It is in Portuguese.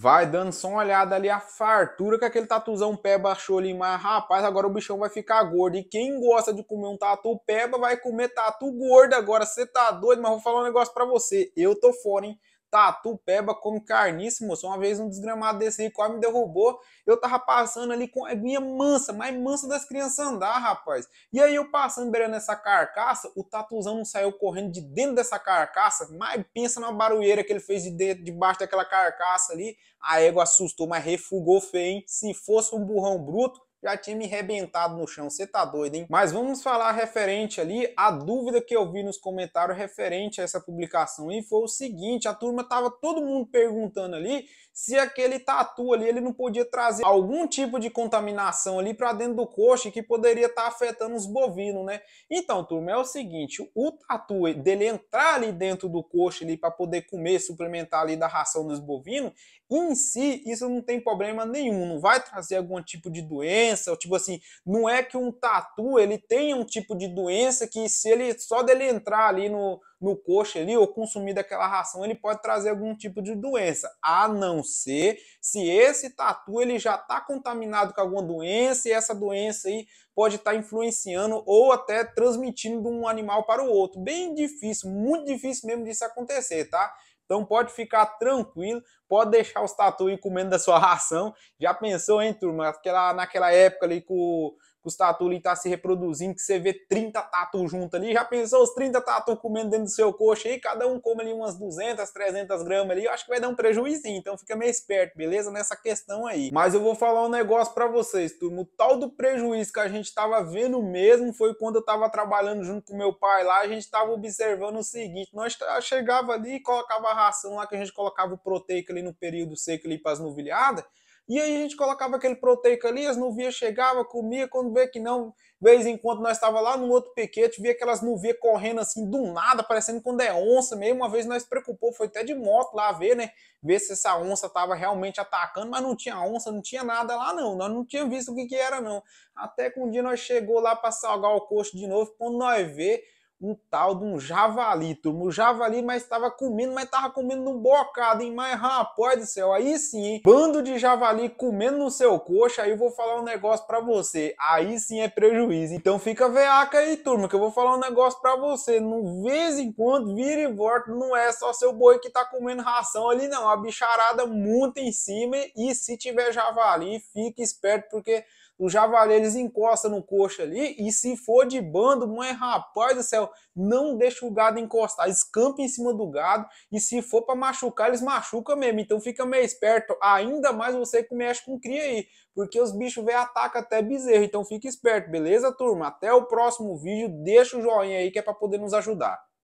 Vai dando só uma olhada ali a fartura que aquele tatuzão peba achou ali, mas rapaz, agora o bichão vai ficar gordo. E quem gosta de comer um tatu peba vai comer tatu gordo agora. Você tá doido, mas vou falar um negócio para você. Eu tô fora, hein? Tatu Peba come carniça, moço. Uma vez um desgramado desse aí quase me derrubou. Eu tava passando ali com a minha mansa, mais mansa das crianças andar, rapaz. E aí eu passando beirando essa carcaça, o tatuzão não saiu correndo de dentro dessa carcaça, mas pensa na barulheira que ele fez de dentro, debaixo daquela carcaça ali. A égua assustou, mas refugou feio, hein? Se fosse um burrão bruto, já tinha me rebentado no chão, você tá doido, hein? Mas vamos falar referente ali, a dúvida que eu vi nos comentários referente a essa publicação e foi o seguinte, a turma tava todo mundo perguntando ali se aquele tatu ali, ele não podia trazer algum tipo de contaminação ali para dentro do coxo que poderia estar tá afetando os bovinos, né? Então, turma, é o seguinte, o tatu dele entrar ali dentro do coxo ali para poder comer, suplementar ali da ração dos bovinos, em si, isso não tem problema nenhum, não vai trazer algum tipo de doença, doença. tipo assim, não é que um tatu ele tenha um tipo de doença que se ele só dele entrar ali no, no coxo ali ou consumir daquela ração, ele pode trazer algum tipo de doença. A não ser se esse tatu ele já está contaminado com alguma doença e essa doença aí pode estar tá influenciando ou até transmitindo de um animal para o outro. Bem difícil, muito difícil mesmo disso acontecer, tá? Então pode ficar tranquilo, pode deixar os tatu ir comendo da sua ração. Já pensou, hein, turma? Aquela, naquela época ali que, o, os tatu ali tá se reproduzindo, que você vê 30 tatu junto ali. Já pensou os 30 tatu comendo dentro do seu coxo aí? Cada um come ali umas 200, 300 gramas ali. Eu acho que vai dar um prejuízo então fica meio esperto, beleza? Nessa questão aí. Mas eu vou falar um negócio para vocês, turma. O tal do prejuízo que a gente tava vendo mesmo foi quando eu tava trabalhando junto com meu pai lá. A gente tava observando o seguinte: nós tá, chegava ali e colocava a ração lá que a gente colocava o proteico ali ali no período seco ali para as nuvilhadas. E aí a gente colocava aquele proteico ali, as nuvias chegava comia, quando vê que não, vez em quando nós estava lá no outro piquete, via aquelas nuvias correndo assim do nada, parecendo quando é onça mesmo. Uma vez nós preocupou, foi até de moto lá ver, né? Ver se essa onça tava realmente atacando, mas não tinha onça, não tinha nada lá não. Nós não tínhamos visto o que que era não. Até que um dia nós chegou lá para salgar o coxo de novo, quando nós ver um tal de um javali, turma. O javali, mas estava comendo, mas estava comendo um bocado, hein? Mas, rapaz do céu, aí sim, hein? Bando de javali comendo no seu coxa, aí eu vou falar um negócio para você. Aí sim é prejuízo. Então fica veaca aí, turma, que eu vou falar um negócio para você. No vez em quando, vira e volta, não é só seu boi que tá comendo ração ali, não. A bicharada monta em cima e se tiver javali, fique esperto, porque o javali eles encosta no coxo ali e se for de bando, mãe, rapaz do céu, não deixa o gado encostar, escampa em cima do gado e se for para machucar, eles machucam mesmo. Então fica meio esperto, ainda mais você que mexe com cria aí, porque os bichos vêm ataca até bezerro. Então fica esperto, beleza, turma? Até o próximo vídeo, deixa o joinha aí que é para poder nos ajudar.